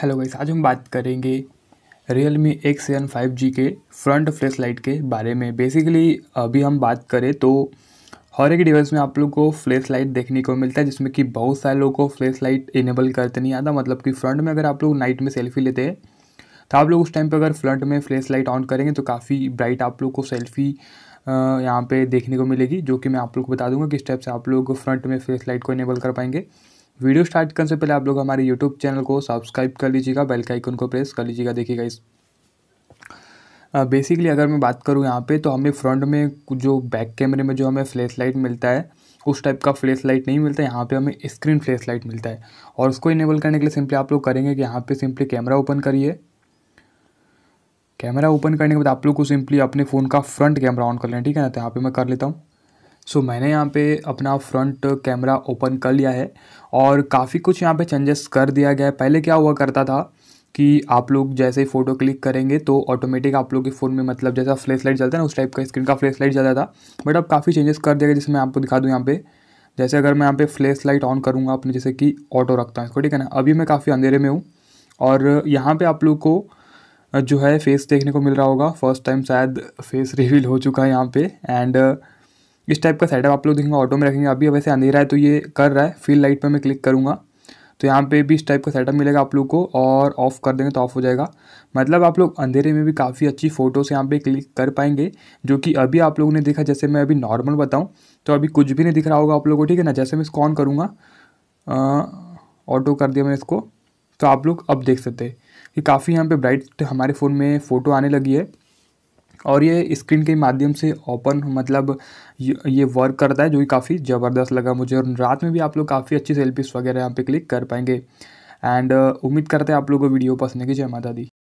hello guys आज हम बात करेंगे Realme x N five G के फ्रंट फ्लैश लाइट के बारे में बेसिकली अभी हम बात करें तो हर एक डिवाइस में आप लोग को फ्लैश लाइट देखने को मिलता है जिसमें कि बहुत सारे लोगों को फ्लैश लाइट इनेबल करते नहीं आता मतलब कि फ्रंट में अगर आप लोग नाइट में सेल्फी लेते हैं तो आप लोग उस टाइम पर अगर फ्रंट में फ्लैश लाइट ऑन करेंगे तो काफ़ी ब्राइट आप लोग को सेल्फी यहाँ पे देखने को मिलेगी जो कि मैं आप लोग को बता दूंगा किस टाइप से आप लोग फ्रंट में फ्लैश लाइट को इनेबल कर पाएंगे वीडियो स्टार्ट करने से पहले आप लोग हमारे यूट्यूब चैनल को सब्सक्राइब कर लीजिएगा बेल के आइकन को प्रेस कर लीजिएगा देखिएगा इस बेसिकली अगर मैं बात करूँ यहाँ पे तो हमें फ्रंट में जो बैक कैमरे में जो हमें फ्लैश लाइट मिलता है उस टाइप का फ्लैश लाइट नहीं मिलता है यहाँ पे हमें स्क्रीन फ्लैश लाइट मिलता है और उसको इनेबल करने के लिए सिंपली आप लोग करेंगे कि यहाँ पे सिंपली कैमरा ओपन करिए कैमरा ओपन करने के बाद आप लोग को सिंपली अपने फ़ोन का फ्रंट कैमरा ऑन कर लेना ठीक है ना तो यहाँ पर मैं कर लेता हूँ सो so, मैंने यहाँ पे अपना फ्रंट कैमरा ओपन कर लिया है और काफ़ी कुछ यहाँ पे चेंजेस कर दिया गया है पहले क्या हुआ करता था कि आप लोग जैसे ही फ़ोटो क्लिक करेंगे तो ऑटोमेटिक आप लोग के फ़ोन में मतलब जैसा फ्लैश लाइट जलता है ना उस टाइप का स्क्रीन का फ्लैश लाइट जलता था बट अब काफ़ी चेंजेस कर दिया गया जैसे मैं आपको दिखा दूँ यहाँ पे जैसे अगर मैं यहाँ पे फ्लैश लाइट ऑन करूँगा अपने जैसे कि ऑटो रखता हूँ इसको ठीक है ना अभी मैं काफ़ी अंधेरे में हूँ और यहाँ पर आप लोग को जो है फेस देखने को मिल रहा होगा फर्स्ट टाइम शायद फेस रिवील हो चुका है यहाँ पर एंड uh, इस टाइप का सेटअप आप लोग देखेंगे ऑटो में रखेंगे अभी वैसे अंधेरा है तो ये कर रहा है फील लाइट पर मैं क्लिक करूँगा तो यहाँ पे भी इस टाइप का सेटअप मिलेगा आप लोग को और ऑफ़ कर देंगे तो ऑफ़ हो जाएगा मतलब आप लोग अंधेरे में भी काफ़ी अच्छी फ़ोटोज़ यहाँ पे क्लिक कर पाएंगे जो कि अभी आप लोगों ने देखा जैसे मैं अभी नॉर्मल बताऊँ तो अभी कुछ भी नहीं दिख रहा होगा आप लोगों को ठीक है ना जैसे मैं इसको ऑन करूँगा ऑटो कर दिया मैं इसको तो आप लोग अब देख सकते हैं कि काफ़ी यहाँ पर ब्राइट हमारे फ़ोन में फ़ोटो आने लगी है और ये स्क्रीन के माध्यम से ओपन मतलब ये वर्क करता है जो कि काफ़ी ज़बरदस्त लगा मुझे और रात में भी आप लोग काफ़ी अच्छी सेल्फीज वगैरह यहाँ पे क्लिक कर पाएंगे एंड उम्मीद करते हैं आप लोगों को वीडियो पसंद है जय माता दी